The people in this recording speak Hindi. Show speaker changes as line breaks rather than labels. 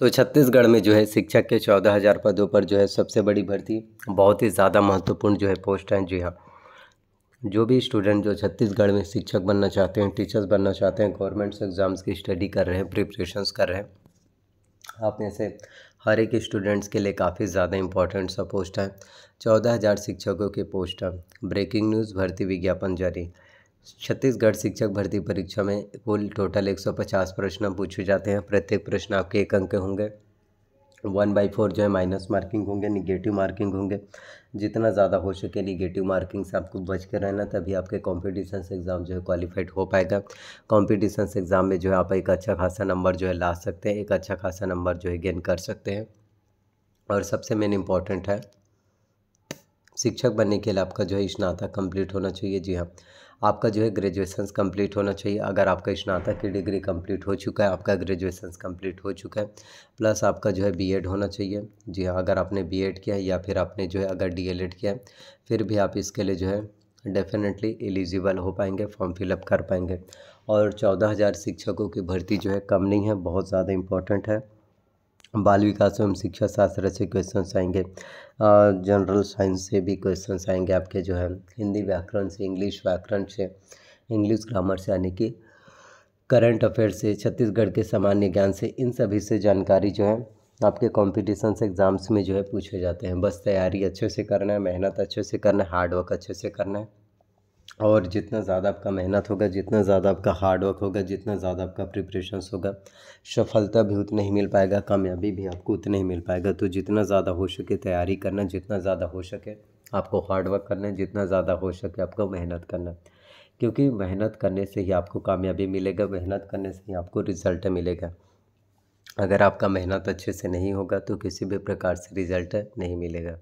तो छत्तीसगढ़ में जो है शिक्षक के चौदह हज़ार पदों पर जो है सबसे बड़ी भर्ती बहुत ही ज़्यादा महत्वपूर्ण जो है पोस्ट हैं जी हाँ जो भी स्टूडेंट जो छत्तीसगढ़ में शिक्षक बनना चाहते हैं टीचर्स बनना चाहते हैं गवर्नमेंट्स एग्ज़ाम्स की स्टडी कर रहे हैं प्रिपरेशंस कर रहे हैं आप में से हर एक स्टूडेंट्स के लिए काफ़ी ज़्यादा इंपॉर्टेंट सा पोस्ट है चौदह हज़ार शिक्षकों के पोस्ट है ब्रेकिंग न्यूज़ भर्ती विज्ञापन जारी छत्तीसगढ़ शिक्षक भर्ती परीक्षा में कुल टोटल 150 प्रश्न पूछे जाते हैं प्रत्येक प्रश्न आपके एक अंक होंगे वन बाई फोर जो है माइनस मार्किंग होंगे निगेटिव मार्किंग होंगे जितना ज़्यादा हो सके निगेटिव मार्किंग से आपको बच कर रहना तभी आपके कॉम्पिटिशन एग्ज़ाम जो है क्वालिफाइड हो पाएगा कॉम्पिटिशन एग्ज़ाम में जो है आप एक अच्छा खासा नंबर जो है ला सकते हैं एक अच्छा खासा नंबर जो है गेन कर सकते हैं और सबसे मेन इम्पॉर्टेंट है शिक्षक बनने के लिए आपका जो है स्नातक कंप्लीट होना चाहिए जी हाँ आपका जो है ग्रेजुएशंस कंप्लीट होना चाहिए अगर आपका स्नातक की डिग्री कंप्लीट हो चुका है आपका ग्रेजुएशंस कंप्लीट हो चुका है प्लस आपका जो है बीएड होना चाहिए जी हाँ अगर आपने बीएड किया है या फिर आपने जो है अगर डीएलएड किया है फिर भी आप इसके लिए जो है डेफिनेटली एलिजिबल हो पाएंगे फॉर्म फिलअप कर पाएंगे और चौदह हज़ार शिक्षकों की भर्ती जो है कम नहीं है बहुत ज़्यादा इंपॉर्टेंट है बाल विकास एवं शिक्षा शास्त्र से क्वेश्चन आएंगे जनरल साइंस से भी क्वेश्चन आएंगे आपके जो है हिंदी व्याकरण से इंग्लिश व्याकरण से इंग्लिश ग्रामर से यानी कि करंट अफेयर से छत्तीसगढ़ के सामान्य ज्ञान से इन सभी से जानकारी जो है आपके कॉम्पिटिशन एग्ज़ाम्स में जो है पूछे जाते हैं बस तैयारी अच्छे से करना है मेहनत अच्छे से करना है हार्डवर्क अच्छे से करना है और जितना ज़्यादा आपका मेहनत होगा जितना ज़्यादा आपका हार्डवर्क होगा जितना ज़्यादा आपका प्रिपरेशंस होगा सफलता भी उतना ही मिल पाएगा कामयाबी भी आपको उतना ही मिल पाएगा तो जितना ज़्यादा हो सके तैयारी करना जितना ज़्यादा हो सके आपको हार्डवर्क करना है जितना ज़्यादा हो सके आपको मेहनत करना है क्योंकि मेहनत करने से ही आपको कामयाबी मिलेगा मेहनत करने से ही आपको रिज़ल्ट मिलेगा अगर आपका मेहनत अच्छे से नहीं होगा तो किसी भी प्रकार से रिज़ल्ट नहीं मिलेगा